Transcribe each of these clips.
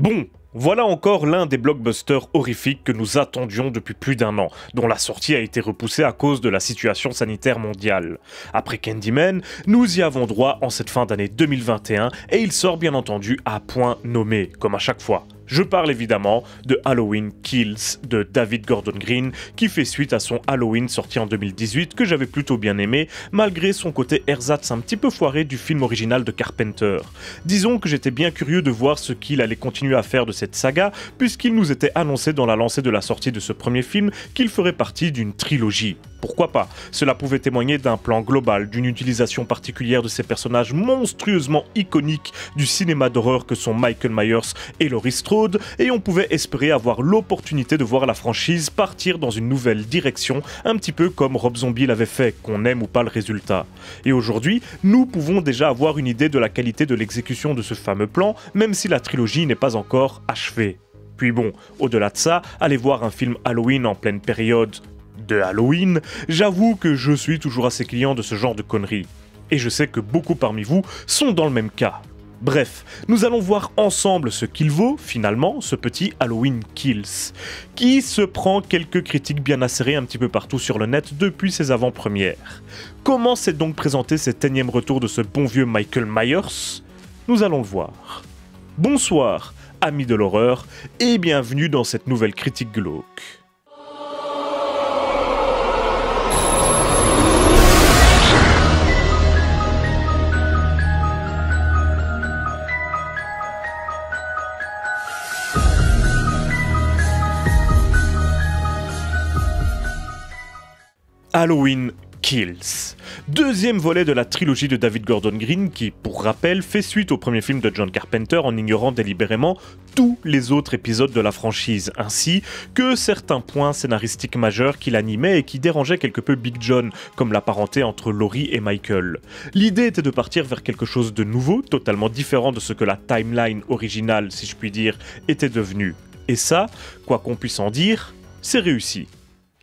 Bon, voilà encore l'un des blockbusters horrifiques que nous attendions depuis plus d'un an, dont la sortie a été repoussée à cause de la situation sanitaire mondiale. Après Candyman, nous y avons droit en cette fin d'année 2021 et il sort bien entendu à point nommé, comme à chaque fois. Je parle évidemment de Halloween Kills de David Gordon Green, qui fait suite à son Halloween sorti en 2018 que j'avais plutôt bien aimé, malgré son côté ersatz un petit peu foiré du film original de Carpenter. Disons que j'étais bien curieux de voir ce qu'il allait continuer à faire de cette saga, puisqu'il nous était annoncé dans la lancée de la sortie de ce premier film qu'il ferait partie d'une trilogie. Pourquoi pas Cela pouvait témoigner d'un plan global, d'une utilisation particulière de ces personnages monstrueusement iconiques du cinéma d'horreur que sont Michael Myers et Laurie Strode, et on pouvait espérer avoir l'opportunité de voir la franchise partir dans une nouvelle direction, un petit peu comme Rob Zombie l'avait fait, qu'on aime ou pas le résultat. Et aujourd'hui, nous pouvons déjà avoir une idée de la qualité de l'exécution de ce fameux plan, même si la trilogie n'est pas encore achevée. Puis bon, au-delà de ça, aller voir un film Halloween en pleine période de Halloween, j'avoue que je suis toujours assez client de ce genre de conneries. Et je sais que beaucoup parmi vous sont dans le même cas. Bref, nous allons voir ensemble ce qu'il vaut finalement ce petit Halloween Kills, qui se prend quelques critiques bien acérées un petit peu partout sur le net depuis ses avant-premières. Comment s'est donc présenté cet énième retour de ce bon vieux Michael Myers Nous allons le voir. Bonsoir, amis de l'horreur, et bienvenue dans cette nouvelle critique glauque. Halloween Kills. Deuxième volet de la trilogie de David Gordon Green qui, pour rappel, fait suite au premier film de John Carpenter en ignorant délibérément tous les autres épisodes de la franchise, ainsi que certains points scénaristiques majeurs qui l'animaient et qui dérangeaient quelque peu Big John, comme la parenté entre Laurie et Michael. L'idée était de partir vers quelque chose de nouveau, totalement différent de ce que la timeline originale, si je puis dire, était devenue. Et ça, quoi qu'on puisse en dire, c'est réussi.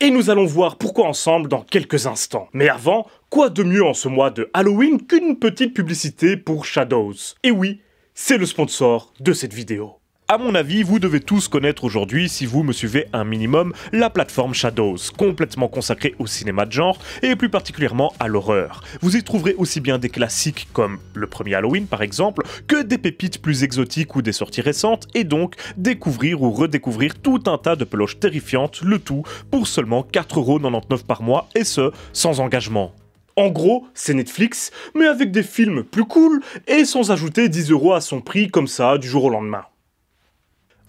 Et nous allons voir pourquoi ensemble dans quelques instants. Mais avant, quoi de mieux en ce mois de Halloween qu'une petite publicité pour Shadows Et oui, c'est le sponsor de cette vidéo. À mon avis, vous devez tous connaître aujourd'hui, si vous me suivez un minimum, la plateforme Shadows, complètement consacrée au cinéma de genre et plus particulièrement à l'horreur. Vous y trouverez aussi bien des classiques comme le premier Halloween par exemple, que des pépites plus exotiques ou des sorties récentes, et donc découvrir ou redécouvrir tout un tas de peloches terrifiantes, le tout pour seulement 4,99€ par mois, et ce, sans engagement. En gros, c'est Netflix, mais avec des films plus cool et sans ajouter 10€ à son prix comme ça du jour au lendemain.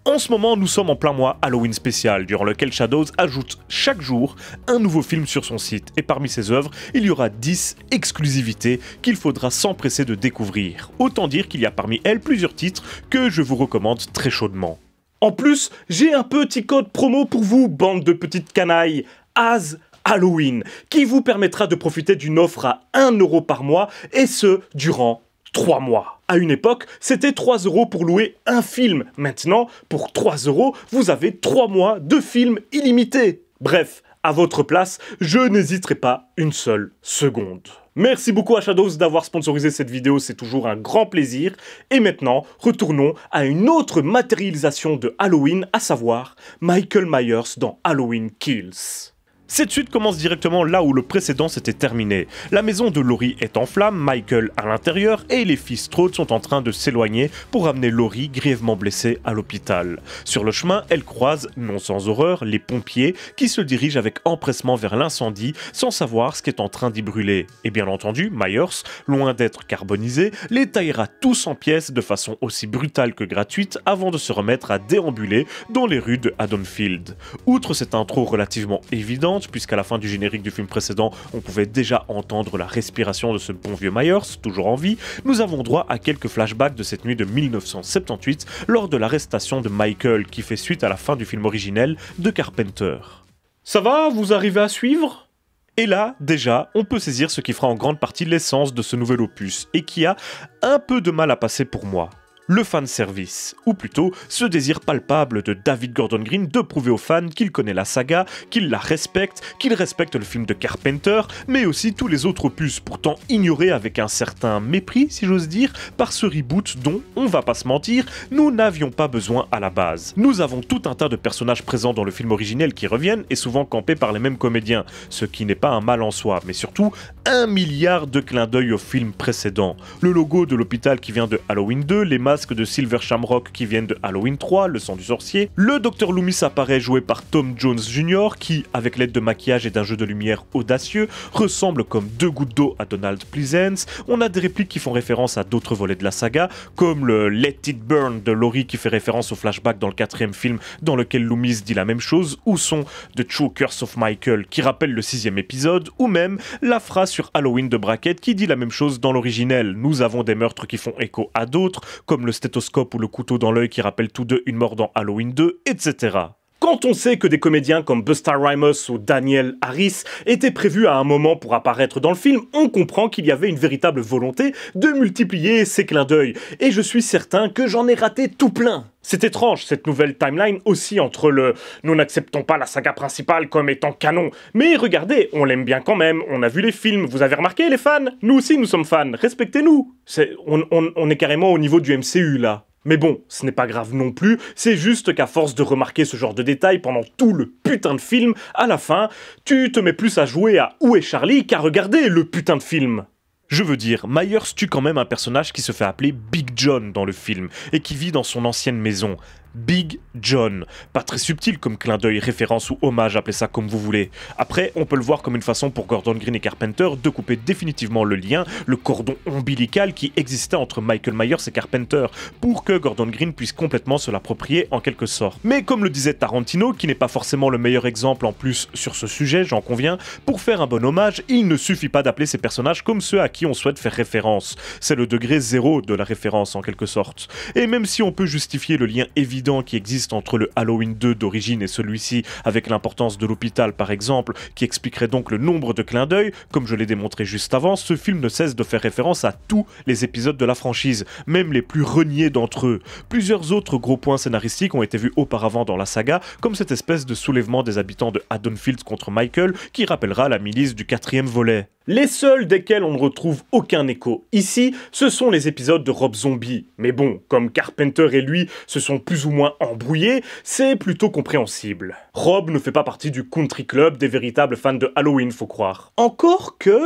En ce moment, nous sommes en plein mois Halloween spécial, durant lequel Shadows ajoute chaque jour un nouveau film sur son site, et parmi ses œuvres, il y aura 10 exclusivités qu'il faudra s'empresser de découvrir. Autant dire qu'il y a parmi elles plusieurs titres que je vous recommande très chaudement. En plus, j'ai un petit code promo pour vous, bande de petites canailles. AS Halloween, qui vous permettra de profiter d'une offre à 1€ par mois, et ce, durant 3 mois. À une époque, c'était 3 euros pour louer un film. Maintenant, pour 3 euros, vous avez 3 mois de films illimités. Bref, à votre place, je n'hésiterai pas une seule seconde. Merci beaucoup à Shadows d'avoir sponsorisé cette vidéo, c'est toujours un grand plaisir. Et maintenant, retournons à une autre matérialisation de Halloween, à savoir Michael Myers dans Halloween Kills. Cette suite commence directement là où le précédent s'était terminé. La maison de Laurie est en flammes, Michael à l'intérieur et les fils Strode sont en train de s'éloigner pour amener Laurie grièvement blessée à l'hôpital. Sur le chemin, elle croise, non sans horreur, les pompiers qui se dirigent avec empressement vers l'incendie sans savoir ce qui est en train d'y brûler. Et bien entendu, Myers, loin d'être carbonisé, les taillera tous en pièces de façon aussi brutale que gratuite avant de se remettre à déambuler dans les rues de Haddonfield. Outre cet intro relativement évident puisqu'à la fin du générique du film précédent, on pouvait déjà entendre la respiration de ce bon vieux Myers, toujours en vie, nous avons droit à quelques flashbacks de cette nuit de 1978, lors de l'arrestation de Michael, qui fait suite à la fin du film originel de Carpenter. Ça va, vous arrivez à suivre et là, déjà, on peut saisir ce qui fera en grande partie l'essence de ce nouvel opus, et qui a un peu de mal à passer pour moi le fan service, ou plutôt ce désir palpable de David Gordon Green de prouver aux fans qu'il connaît la saga, qu'il la respecte, qu'il respecte le film de Carpenter, mais aussi tous les autres opus pourtant ignorés avec un certain mépris, si j'ose dire, par ce reboot dont, on va pas se mentir, nous n'avions pas besoin à la base. Nous avons tout un tas de personnages présents dans le film originel qui reviennent et souvent campés par les mêmes comédiens, ce qui n'est pas un mal en soi, mais surtout un milliard de clins d'œil au film précédent. Le logo de l'hôpital qui vient de Halloween 2, les masques de Silver Shamrock qui viennent de Halloween 3, Le sang du sorcier. Le Dr Loomis apparaît joué par Tom Jones Jr. qui, avec l'aide de maquillage et d'un jeu de lumière audacieux, ressemble comme deux gouttes d'eau à Donald Pleasence. On a des répliques qui font référence à d'autres volets de la saga, comme le Let It Burn de Laurie qui fait référence au flashback dans le quatrième film dans lequel Loomis dit la même chose, ou son The True Curse of Michael qui rappelle le sixième épisode, ou même la phrase sur Halloween de Brackett qui dit la même chose dans l'originel. Nous avons des meurtres qui font écho à d'autres, comme le stéthoscope ou le couteau dans l'œil qui rappelle tous deux une mort dans Halloween 2, etc. Quand on sait que des comédiens comme Buster Rhymes ou Daniel Harris étaient prévus à un moment pour apparaître dans le film, on comprend qu'il y avait une véritable volonté de multiplier ces clins d'œil. Et je suis certain que j'en ai raté tout plein. C'est étrange cette nouvelle timeline aussi entre le nous n'acceptons pas la saga principale comme étant canon, mais regardez, on l'aime bien quand même, on a vu les films, vous avez remarqué les fans Nous aussi nous sommes fans, respectez-nous on, on est carrément au niveau du MCU là. Mais bon, ce n'est pas grave non plus, c'est juste qu'à force de remarquer ce genre de détails pendant tout le putain de film, à la fin, tu te mets plus à jouer à Où est Charlie qu'à regarder le putain de film. Je veux dire, Myers tue quand même un personnage qui se fait appeler Big John dans le film et qui vit dans son ancienne maison. Big John. Pas très subtil comme clin d'œil, référence ou hommage, appelez ça comme vous voulez. Après, on peut le voir comme une façon pour Gordon Green et Carpenter de couper définitivement le lien, le cordon ombilical qui existait entre Michael Myers et Carpenter, pour que Gordon Green puisse complètement se l'approprier en quelque sorte. Mais comme le disait Tarantino, qui n'est pas forcément le meilleur exemple en plus sur ce sujet, j'en conviens, pour faire un bon hommage, il ne suffit pas d'appeler ces personnages comme ceux à qui on souhaite faire référence. C'est le degré zéro de la référence en quelque sorte. Et même si on peut justifier le lien évident qui existe entre le Halloween 2 d'origine et celui-ci, avec l'importance de l'hôpital par exemple, qui expliquerait donc le nombre de clins d'œil, comme je l'ai démontré juste avant, ce film ne cesse de faire référence à tous les épisodes de la franchise, même les plus reniés d'entre eux. Plusieurs autres gros points scénaristiques ont été vus auparavant dans la saga, comme cette espèce de soulèvement des habitants de Haddonfield contre Michael, qui rappellera la milice du quatrième volet. Les seuls desquels on ne retrouve aucun écho ici, ce sont les épisodes de Rob Zombie. Mais bon, comme Carpenter et lui se sont plus ou moins moins embrouillé, c'est plutôt compréhensible. Rob ne fait pas partie du country club des véritables fans de Halloween, faut croire. Encore que...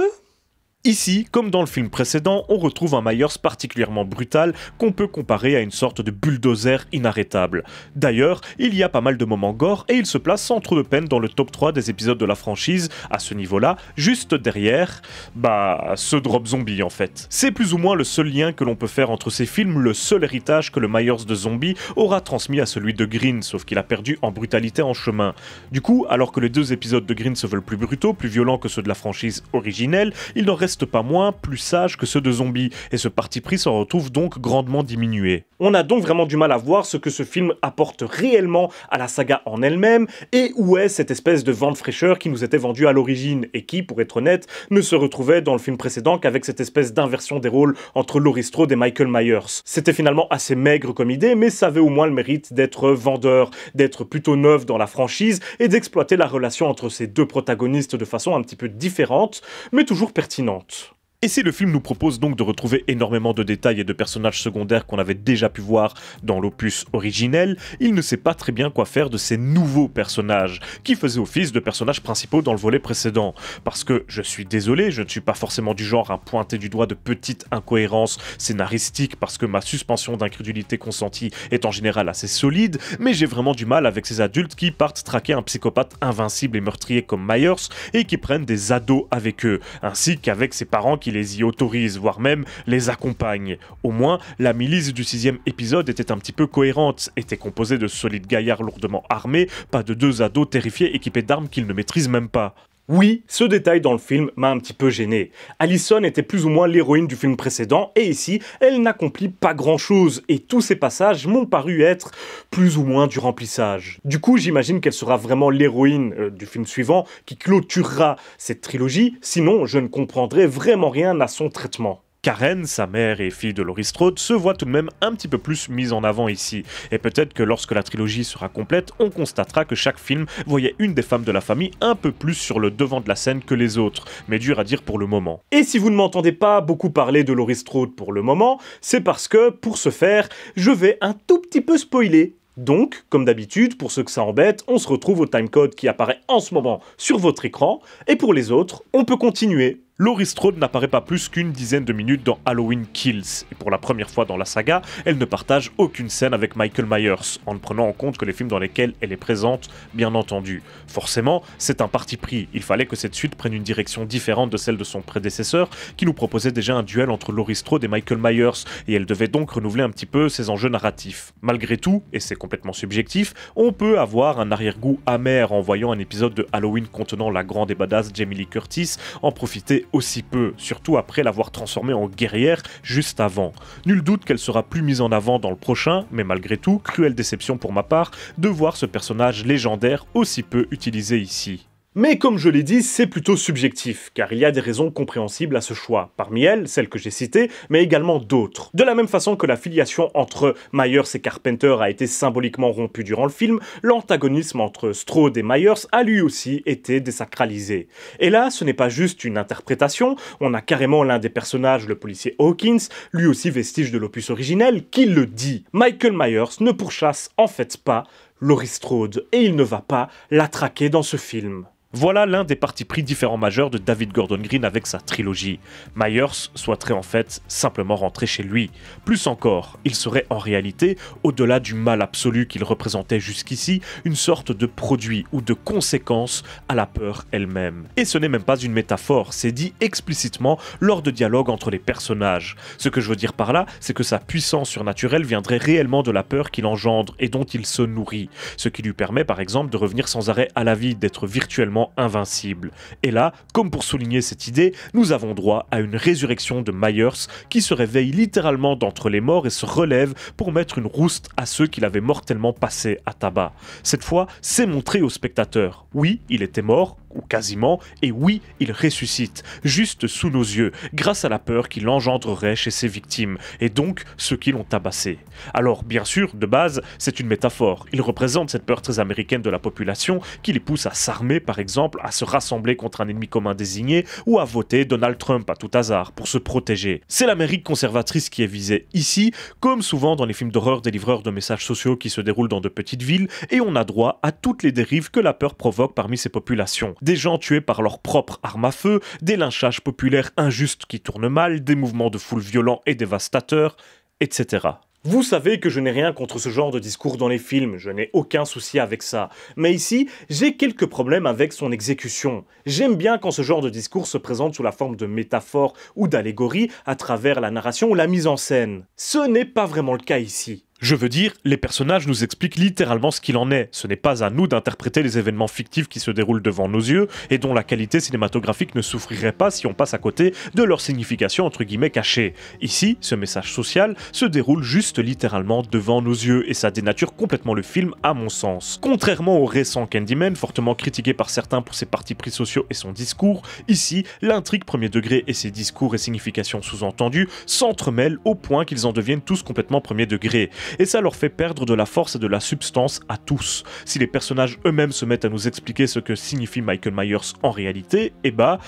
Ici, comme dans le film précédent, on retrouve un Myers particulièrement brutal qu'on peut comparer à une sorte de bulldozer inarrêtable. D'ailleurs, il y a pas mal de moments gore et il se place sans trop de peine dans le top 3 des épisodes de la franchise à ce niveau-là, juste derrière, bah, ce drop zombie en fait. C'est plus ou moins le seul lien que l'on peut faire entre ces films, le seul héritage que le Myers de zombie aura transmis à celui de Green, sauf qu'il a perdu en brutalité en chemin. Du coup, alors que les deux épisodes de Green se veulent plus brutaux, plus violents que ceux de la franchise originelle, il n'en reste pas moins plus sages que ceux de zombies, et ce parti pris s'en retrouve donc grandement diminué. On a donc vraiment du mal à voir ce que ce film apporte réellement à la saga en elle-même et où est cette espèce de vent de fraîcheur qui nous était vendue à l'origine et qui, pour être honnête, ne se retrouvait dans le film précédent qu'avec cette espèce d'inversion des rôles entre Laurie Strode et Michael Myers. C'était finalement assez maigre comme idée, mais ça avait au moins le mérite d'être vendeur, d'être plutôt neuf dans la franchise et d'exploiter la relation entre ces deux protagonistes de façon un petit peu différente, mais toujours pertinente. Et si le film nous propose donc de retrouver énormément de détails et de personnages secondaires qu'on avait déjà pu voir dans l'opus originel, il ne sait pas très bien quoi faire de ces nouveaux personnages, qui faisaient office de personnages principaux dans le volet précédent. Parce que, je suis désolé, je ne suis pas forcément du genre à pointer du doigt de petites incohérences scénaristiques parce que ma suspension d'incrédulité consentie est en général assez solide, mais j'ai vraiment du mal avec ces adultes qui partent traquer un psychopathe invincible et meurtrier comme Myers et qui prennent des ados avec eux, ainsi qu'avec ses parents qui les y autorise, voire même les accompagne. Au moins, la milice du sixième épisode était un petit peu cohérente, était composée de solides gaillards lourdement armés, pas de deux ados terrifiés équipés d'armes qu'ils ne maîtrisent même pas. Oui, ce détail dans le film m'a un petit peu gêné. Allison était plus ou moins l'héroïne du film précédent et ici, elle n'accomplit pas grand-chose et tous ses passages m'ont paru être plus ou moins du remplissage. Du coup, j'imagine qu'elle sera vraiment l'héroïne euh, du film suivant qui clôturera cette trilogie, sinon je ne comprendrai vraiment rien à son traitement. Karen, sa mère et fille de Laurie Strode, se voit tout de même un petit peu plus mise en avant ici. Et peut-être que lorsque la trilogie sera complète, on constatera que chaque film voyait une des femmes de la famille un peu plus sur le devant de la scène que les autres, mais dur à dire pour le moment. Et si vous ne m'entendez pas beaucoup parler de Laurie Strode pour le moment, c'est parce que, pour ce faire, je vais un tout petit peu spoiler donc, comme d'habitude, pour ceux que ça embête, on se retrouve au timecode qui apparaît en ce moment sur votre écran, et pour les autres, on peut continuer Laurie Strode n'apparaît pas plus qu'une dizaine de minutes dans Halloween Kills, et pour la première fois dans la saga, elle ne partage aucune scène avec Michael Myers, en ne prenant en compte que les films dans lesquels elle est présente, bien entendu. Forcément, c'est un parti pris, il fallait que cette suite prenne une direction différente de celle de son prédécesseur, qui nous proposait déjà un duel entre Laurie Strode et Michael Myers, et elle devait donc renouveler un petit peu ses enjeux narratifs. Malgré tout, et c'est complètement subjectif, on peut avoir un arrière-goût amer en voyant un épisode de Halloween contenant la grande et badass Jamie Lee Curtis en profiter aussi peu, surtout après l'avoir transformée en guerrière juste avant. Nul doute qu'elle sera plus mise en avant dans le prochain, mais malgré tout, cruelle déception pour ma part de voir ce personnage légendaire aussi peu utilisé ici. Mais comme je l'ai dit, c'est plutôt subjectif, car il y a des raisons compréhensibles à ce choix, parmi elles celles que j'ai citées, mais également d'autres. De la même façon que la filiation entre Myers et Carpenter a été symboliquement rompue durant le film, l'antagonisme entre Strode et Myers a lui aussi été désacralisé. Et là, ce n'est pas juste une interprétation, on a carrément l'un des personnages, le policier Hawkins, lui aussi vestige de l'opus originel, qui le dit. Michael Myers ne pourchasse en fait pas Laurie Strode et il ne va pas la traquer dans ce film. Voilà l'un des partis pris différents majeurs de David Gordon Green avec sa trilogie. Myers souhaiterait en fait simplement rentrer chez lui. Plus encore, il serait en réalité, au-delà du mal absolu qu'il représentait jusqu'ici, une sorte de produit ou de conséquence à la peur elle-même. Et ce n'est même pas une métaphore, c'est dit explicitement lors de dialogues entre les personnages. Ce que je veux dire par là, c'est que sa puissance surnaturelle viendrait réellement de la peur qu'il engendre et dont il se nourrit, ce qui lui permet par exemple de revenir sans arrêt à la vie, d'être virtuellement invincible. Et là, comme pour souligner cette idée, nous avons droit à une résurrection de Myers qui se réveille littéralement d'entre les morts et se relève pour mettre une rouste à ceux qu'il avait mortellement passé à tabac. Cette fois, c'est montré au spectateur. Oui, il était mort, ou quasiment, et oui, il ressuscite, juste sous nos yeux, grâce à la peur qu'il engendrerait chez ses victimes, et donc ceux qui l'ont tabassé. Alors, bien sûr, de base, c'est une métaphore. Il représente cette peur très américaine de la population qui les pousse à s'armer, par exemple, à se rassembler contre un ennemi commun désigné, ou à voter Donald Trump à tout hasard, pour se protéger. C'est l'Amérique conservatrice qui est visée ici, comme souvent dans les films d'horreur des livreurs de messages sociaux qui se déroulent dans de petites villes, et on a droit à toutes les dérives que la peur provoque parmi ces populations des gens tués par leur propre arme à feu, des lynchages populaires injustes qui tournent mal, des mouvements de foule violents et dévastateurs, etc. Vous savez que je n'ai rien contre ce genre de discours dans les films, je n'ai aucun souci avec ça. Mais ici, j'ai quelques problèmes avec son exécution. J'aime bien quand ce genre de discours se présente sous la forme de métaphores ou d'allégories à travers la narration ou la mise en scène. Ce n'est pas vraiment le cas ici. Je veux dire, les personnages nous expliquent littéralement ce qu'il en est. Ce n'est pas à nous d'interpréter les événements fictifs qui se déroulent devant nos yeux et dont la qualité cinématographique ne souffrirait pas si on passe à côté de leur signification entre guillemets cachée. Ici, ce message social se déroule juste littéralement devant nos yeux et ça dénature complètement le film à mon sens. Contrairement au récent Candyman, fortement critiqué par certains pour ses partis pris sociaux et son discours, ici, l'intrigue premier degré et ses discours et significations sous-entendues s'entremêlent au point qu'ils en deviennent tous complètement premier degré et ça leur fait perdre de la force et de la substance à tous. Si les personnages eux-mêmes se mettent à nous expliquer ce que signifie Michael Myers en réalité, eh bah,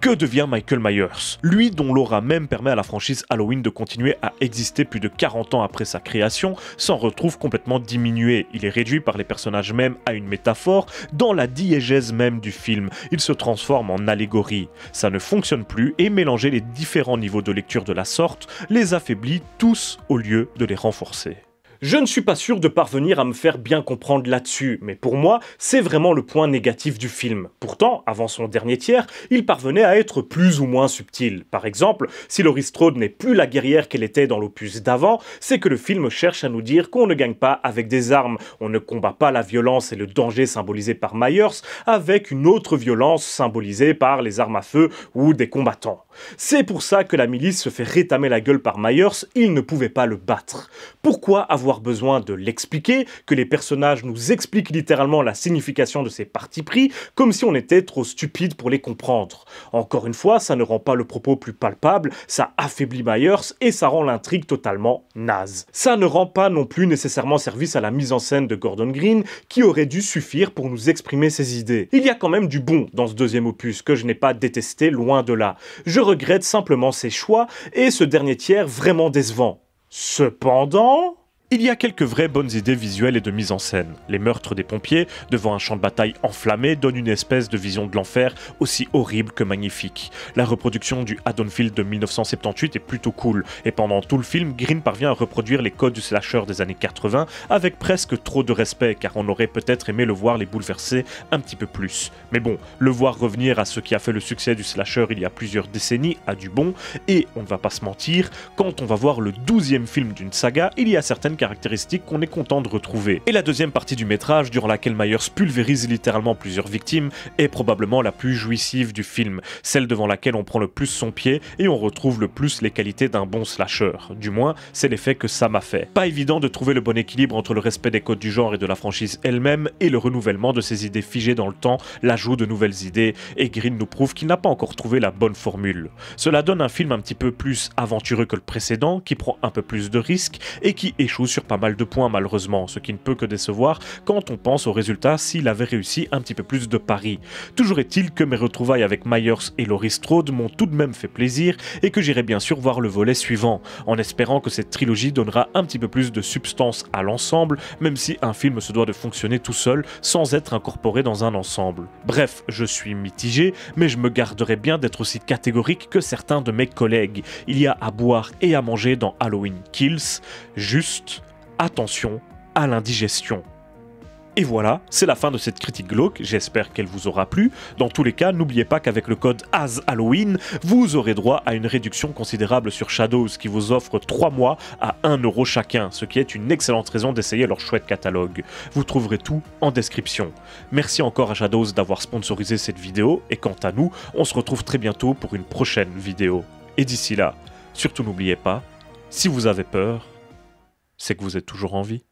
que devient Michael Myers Lui dont l'aura même permet à la franchise Halloween de continuer à exister plus de 40 ans après sa création, s'en retrouve complètement diminué. Il est réduit par les personnages mêmes à une métaphore, dans la diégèse même du film. Il se transforme en allégorie. Ça ne fonctionne plus et mélanger les différents niveaux de lecture de la sorte les affaiblit tous au lieu de les renforcer. Je ne suis pas sûr de parvenir à me faire bien comprendre là-dessus, mais pour moi, c'est vraiment le point négatif du film. Pourtant, avant son dernier tiers, il parvenait à être plus ou moins subtil. Par exemple, si Laurie Strode n'est plus la guerrière qu'elle était dans l'opus d'avant, c'est que le film cherche à nous dire qu'on ne gagne pas avec des armes, on ne combat pas la violence et le danger symbolisé par Myers avec une autre violence symbolisée par les armes à feu ou des combattants. C'est pour ça que la milice se fait rétamer la gueule par Myers, il ne pouvait pas le battre. Pourquoi avoir besoin de l'expliquer, que les personnages nous expliquent littéralement la signification de ces partis pris, comme si on était trop stupide pour les comprendre. Encore une fois, ça ne rend pas le propos plus palpable, ça affaiblit Myers et ça rend l'intrigue totalement naze. Ça ne rend pas non plus nécessairement service à la mise en scène de Gordon Green, qui aurait dû suffire pour nous exprimer ses idées. Il y a quand même du bon dans ce deuxième opus, que je n'ai pas détesté loin de là. Je regrette simplement ses choix et ce dernier tiers vraiment décevant. Cependant... Il y a quelques vraies bonnes idées visuelles et de mise en scène. Les meurtres des pompiers, devant un champ de bataille enflammé, donnent une espèce de vision de l'enfer aussi horrible que magnifique. La reproduction du Haddonfield de 1978 est plutôt cool, et pendant tout le film, Green parvient à reproduire les codes du slasher des années 80 avec presque trop de respect, car on aurait peut-être aimé le voir les bouleverser un petit peu plus. Mais bon, le voir revenir à ce qui a fait le succès du slasher il y a plusieurs décennies a du bon, et on ne va pas se mentir, quand on va voir le 12 douzième film d'une saga, il y a certaines caractéristiques qu'on est content de retrouver. Et la deuxième partie du métrage, durant laquelle Myers pulvérise littéralement plusieurs victimes, est probablement la plus jouissive du film, celle devant laquelle on prend le plus son pied et on retrouve le plus les qualités d'un bon slasher. Du moins, c'est l'effet que ça m'a fait. Pas évident de trouver le bon équilibre entre le respect des codes du genre et de la franchise elle-même et le renouvellement de ses idées figées dans le temps, l'ajout de nouvelles idées, et Green nous prouve qu'il n'a pas encore trouvé la bonne formule. Cela donne un film un petit peu plus aventureux que le précédent, qui prend un peu plus de risques et qui échoue sur pas mal de points malheureusement, ce qui ne peut que décevoir quand on pense aux résultats s'il avait réussi un petit peu plus de paris. Toujours est-il que mes retrouvailles avec Myers et Laurie Strode m'ont tout de même fait plaisir et que j'irai bien sûr voir le volet suivant, en espérant que cette trilogie donnera un petit peu plus de substance à l'ensemble, même si un film se doit de fonctionner tout seul sans être incorporé dans un ensemble. Bref, je suis mitigé, mais je me garderai bien d'être aussi catégorique que certains de mes collègues. Il y a à boire et à manger dans Halloween Kills, juste attention à l'indigestion. Et voilà, c'est la fin de cette critique glauque, j'espère qu'elle vous aura plu. Dans tous les cas, n'oubliez pas qu'avec le code ASHalloween, vous aurez droit à une réduction considérable sur Shadows qui vous offre 3 mois à 1 euro chacun, ce qui est une excellente raison d'essayer leur chouette catalogue. Vous trouverez tout en description. Merci encore à Shadows d'avoir sponsorisé cette vidéo, et quant à nous, on se retrouve très bientôt pour une prochaine vidéo. Et d'ici là, surtout n'oubliez pas, si vous avez peur, c'est que vous êtes toujours en vie.